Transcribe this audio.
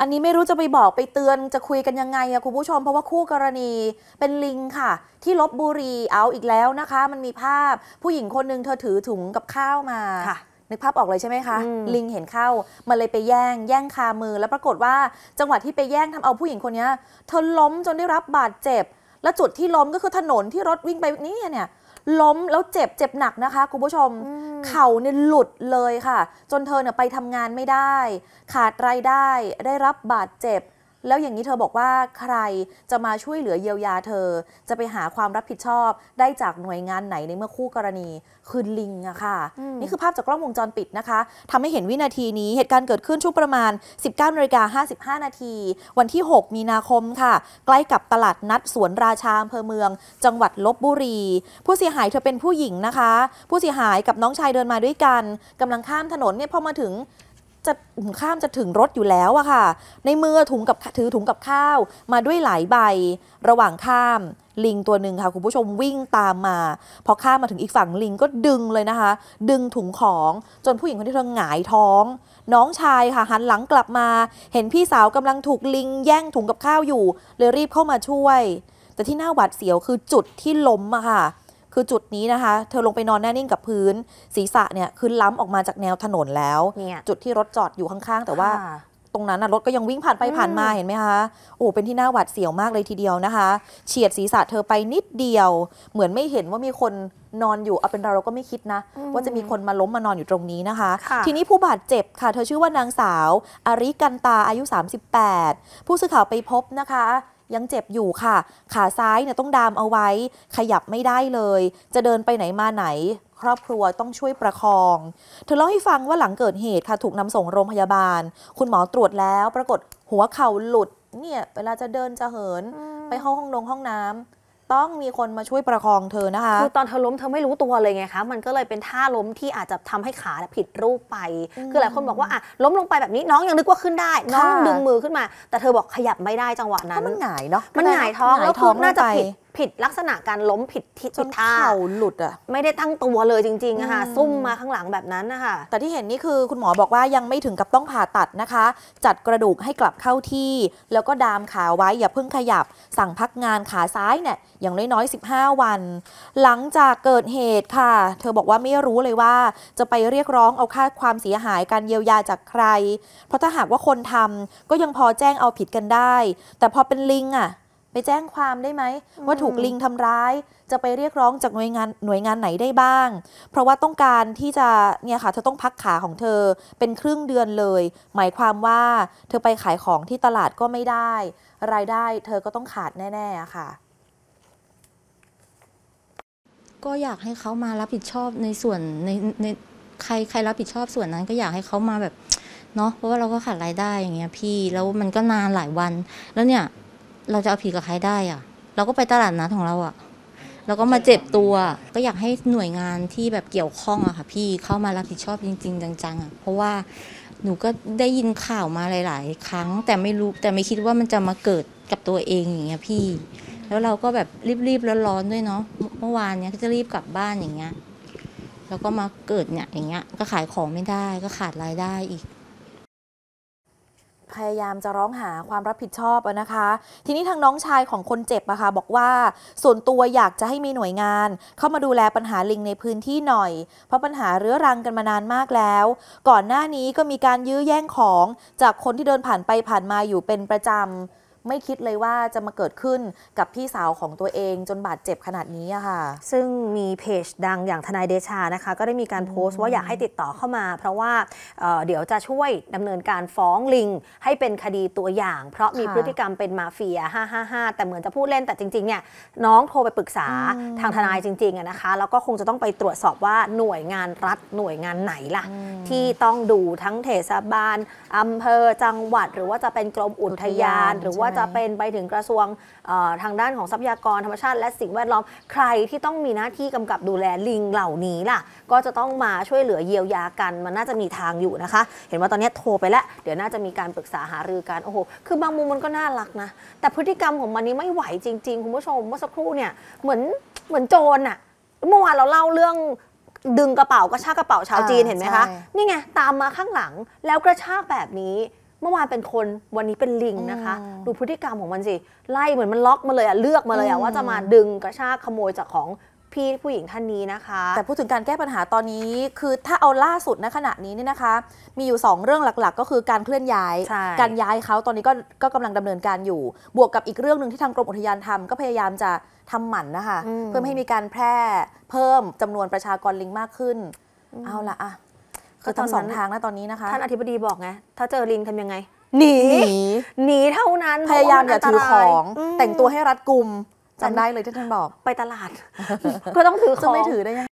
อันนี้ไม่รู้จะไปบอกไปเตือนจะคุยกันยังไงอะคุณผู้ชมเพราะว่าคู่กรณีเป็นลิงค่ะ ที่ลบบุรีเอาอีกแล้วนะคะ มันมีภาพผู้หญิงคนหนึ่งเธอถือถุงกับข้าวมาค่ะนึกภาพออกเลยใช่ไหมคะลิงเห็นเข้ามันเลยไปแย่งแย่งคามือ แล้วปรากฏว่าจังหวัดที่ไปแย่งทำเอาผู้หญิงคนนี้เธอล้มจนได้รับบาดเจ็บและจุดที่ล้มก็คือถนนที่รถวิ่งไปนี่เนี่ยล้มแล้วเจ็บเจ็บหนักนะคะคุณผู้ชม เข่าเนี่ยหลุดเลยค่ะ จนเธอเนี่ยไปทำงานไม่ได้ ขาดรายได้ได้รับบาดเจ็บแล้วอย่างนี้เธอบอกว่าใครจะมาช่วยเหลือเยียวยาเธอ จะไปหาความรับผิดชอบได้จากหน่วยงานไหนในเมื่อคู่กรณี คือลิงอะค่ะ นี่คือภาพจากกล้องวงจรปิดนะคะ ทำให้เห็นวินาทีนี้เหตุการณ์เกิดขึ้นช่วงประมาณ 19นาฬิกา55นาทีวันที่ 6 มีนาคมค่ะ ใกล้กับตลาดนัดสวนราชาอำเภอเมือง จังหวัดลบบุรี ผู้เสียหายเธอเป็นผู้หญิงนะคะ ผู้เสียหายกับน้องชายเดินมาด้วยกันกำลังข้ามถนนเนี่ยพอมาถึงจะข้ามจะถึงรถอยู่แล้วอะค่ะ ในมือถุงกับถือถุงกับข้าวมาด้วยหลายใบ ระหว่างข้าม ลิงตัวหนึ่งค่ะคุณผู้ชมวิ่งตามมา พอข้ามมาถึงอีกฝั่งลิงก็ดึงเลยนะคะ ดึงถุงของจนผู้หญิงคนที่เธอหงายท้อง น้องชายค่ะหันหลังกลับมา เห็นพี่สาวกำลังถูกลิง แย่งถุงกับข้าวอยู่เลยรีบเข้ามาช่วยแต่ที่น่าหวัดเสียวคือจุดที่ล้มอะค่ะคือจุดนี้นะคะ เธอลงไปนอนแน่นิ่งกับพื้น ศีรษะเนี่ยคือล้ำออกมาจากแนวถนนแล้วจุดที่รถจอดอยู่ข้าง ๆ แต่ว่า ตรงนั้นนะรถก็ยังวิ่งผ่านไปผ่านมาเห็นไหมคะโอ้เป็นที่น่าหวาดเสียวมากเลยทีเดียวนะคะ เฉียดศีรษะเธอไปนิดเดียว เหมือนไม่เห็นว่ามีคนนอนอยู่เอาเป็นเราเราก็ไม่คิดนะว่าจะมีคนมาล้มมานอนอยู่ตรงนี้นะคะคะทีนี้ผู้บาดเจ็บค่ะ เธอชื่อว่านางสาวอาริกันตาอายุ 38 ผู้สื่อข่าวไปพบนะคะยังเจ็บอยู่ค่ะ ขาซ้ายเนี่ยต้องดามเอาไว้ ขยับไม่ได้เลย จะเดินไปไหนมาไหน ครอบครัวต้องช่วยประคอง เธอเล่าให้ฟังว่าหลังเกิดเหตุค่ะ ถูกนำส่งโรงพยาบาล คุณหมอตรวจแล้วปรากฏหัวเข่าหลุด เนี่ยเวลาจะเดินจะเหิน ไปเข้าห้องนงห้องน้ำต้องมีคนมาช่วยประคองเธอนะคะ คือตอนเธอล้มเธอไม่รู้ตัวเลยไงคะ มันก็เลยเป็นท่าล้มที่อาจจะทำให้ขาผิดรูปไปคือ หลายคนบอกว่าอ่ะล้มลงไปแบบนี้น้องยังนึกว่าขึ้นได้ น้องดึงมือขึ้นมา แต่เธอบอกขยับไม่ได้จังหวะนั้นมันหงายเนาะมันหงายท้องแล้วท้องน่าจะผิดผิดลักษณะการล้มผิดทิศางเข่าหลุดอ่ะไม่ได้ตั้งตัวเลยจริงๆอะค่ะซุ่มมาข้างหลังแบบนั้นนะคะแต่ที่เห็นนี่คือคุณหมอบอกว่ายังไม่ถึงกับต้องผ่าตัดนะคะ จัดกระดูกให้กลับเข้าที่ แล้วก็ดามขาไว้อย่าเพิ่งขยับ สั่งพักงานขาซ้ายเนี่ยอย่างน้อยๆ 15 วัน หลังจากเกิดเหตุค่ะ เธอบอกว่าไม่รู้เลยว่าจะไปเรียกร้องเอาค่าความเสียหายการเยียวยาจากใคร เพราะถ้าหากว่าคนทำก็ยังพอแจ้งเอาผิดกันได้ แต่พอเป็นลิงอ่ะไปแจ้งความได้ไหมว่าถูกลิงทำร้ายจะไปเรียกร้องจากหน่วยงานหน่วยงานไหนได้บ้าง เพราะว่าต้องการที่จะเนี่ยค่ะเธอต้องพักขาของเธอเป็นครึ่งเดือนเลย หมายความว่าเธอไปขายของที่ตลาดก็ไม่ได้ รายได้เธอก็ต้องขาดแน่ๆค่ะ ก็อยากให้เขามารับผิดชอบในส่วนในในใครใครรับผิดชอบส่วนนั้นก็อยากให้เขามาแบบเนาะเพราะว่าเราก็ขาดรายได้อย่างเงี้ยพี่แล้วมันก็นานหลายวันแล้วเนี่ยเราจะเอาผิดกับใครได้อะเราก็ไปตลาดนัดของเราอ่ะเราก็มาเจ็บตัว ก็อยากให้หน่วยงานที่แบบเกี่ยวข้องอะค่ะ พี่เข้ามารับผิดชอบจริง ๆ จังๆอะเพราะว่าหนูก็ได้ยินข่าวมาหลาย ๆ ครั้งแต่ไม่รู้แต่ไม่คิดว่ามันจะมาเกิดกับตัวเองอย่างเงี้ยพี่ แล้วเราก็แบบรีบๆร้อนๆด้วยเนาะ เมื่อวานเนี้ยก็จะรีบกลับบ้านอย่างเงี้ย แล้วก็มาเกิดเนี่ยอย่างเงี้ย ก็ขายของไม่ได้ก็ขาดรายได้อีกพยายามจะร้องหาความรับผิดชอบนะคะ ทีนี้ทางน้องชายของคนเจ็บอะคะ่ะบอกว่า ส่วนตัวอยากจะให้มีหน่วยงาน เข้ามาดูแลปัญหาลิงในพื้นที่หน่อย เพราะปัญหาเรื้อรังกันมานานมากแล้ว ก่อนหน้านี้ก็มีการยื้อแย่งของจากคนที่เดินผ่านไปผ่านมาอยู่เป็นประจำไม่คิดเลยว่าจะมาเกิดขึ้นกับพี่สาวของตัวเองจนบาดเจ็บขนาดนี้ค่ะ ซึ่งมีเพจดังอย่างทนายเดชานะคะ ก็ได้มีการโพสต์ว่าอยากให้ติดต่อเข้ามา เพราะว่าเเดี๋ยวจะช่วยดำเนินการฟ้องลิง ให้เป็นคดีตัวอย่าง เพราะมีพฤติกรรมเป็นมาเฟีย 555 แต่เหมือนจะพูดเล่นแต่จริงๆ เนี่ยน้องโทรไปปรึกษาทางทนายจริงๆ นะคะ แล้วก็คงจะต้องไปตรวจสอบว่าหน่วยงานรัฐหน่วยงานไหนล่ะที่ต้องดูทั้งเทศบาลอำเภอจังหวัด หรือว่าจะเป็นกรมอุทยานหรือว่าาจะเป็นไปถึงกระทรวงทางด้านของทรัพยากรธรรมชาติและสิ่งแวดล้อม ใครที่ต้องมีหน้าที่กำกับดูแลลิงเหล่านี้ล่ะ ก็จะต้องมาช่วยเหลือเยียวยากันมันน่าจะมีทางอยู่นะคะ เห็นว่าตอนนี้โทรไปแล้วเดี๋ยวน่าจะมีการปรึกษาหารือกันโอ้โหคือบางมุมมันก็น่ารักนะ แต่พฤติกรรมของมันนี้ไม่ไหวจริง ๆ คุณผู้ชมเมื่อสักครู่เนี่ยเหมือนเหมือนโจรอะเมื่อวานเราเล่าเรื่องดึงกระเป๋าก็ชากกระเป๋าชาวจีนเห็นไหมคะนี่ไงตามมาข้างหลังแล้วกระชากแบบนี้เมื่อวานเป็นคนวันนี้เป็นลิงนะคะ ดูพฤติกรรมของมันสิไล่เหมือนมันล็อกมาเลยอะเลือกมาเลยอะว่าจะมาดึงกระชากขโมยจากของพี่ผู้หญิงท่านนี้นะคะ แต่พูดถึงการแก้ปัญหาตอนนี้คือถ้าเอาล่าสุดนขณะนี้เนี่ยนะคะ มีอยู่ 2 เรื่องหลักๆก็คือการเคลื่อนย้าย การย้ายเขาตอนนี้ก็ก็กำลังดำเนินการอยู่บวกกับอีกเรื่องหนึ่งที่ทางกรมอุทยานทำก็พยายามจะทำหมันนะคะเพื่อให้มีการแพร่เพิ่มจำนวนประชากรลิงมากขึ้นเอาละอะคือทั้งสองทางนะตอนนี้นะคะท่านอธิบดีบอกไง ถ้าเจอลิงทำยังไงหนีหนีเท่านั้นพยายามอย่าถือของ แต่งตัวให้รัดกุมจำได้เลยที่ท่านบอกไปตลาด ก็ต้องถือของจะไม่ถือได้ยัง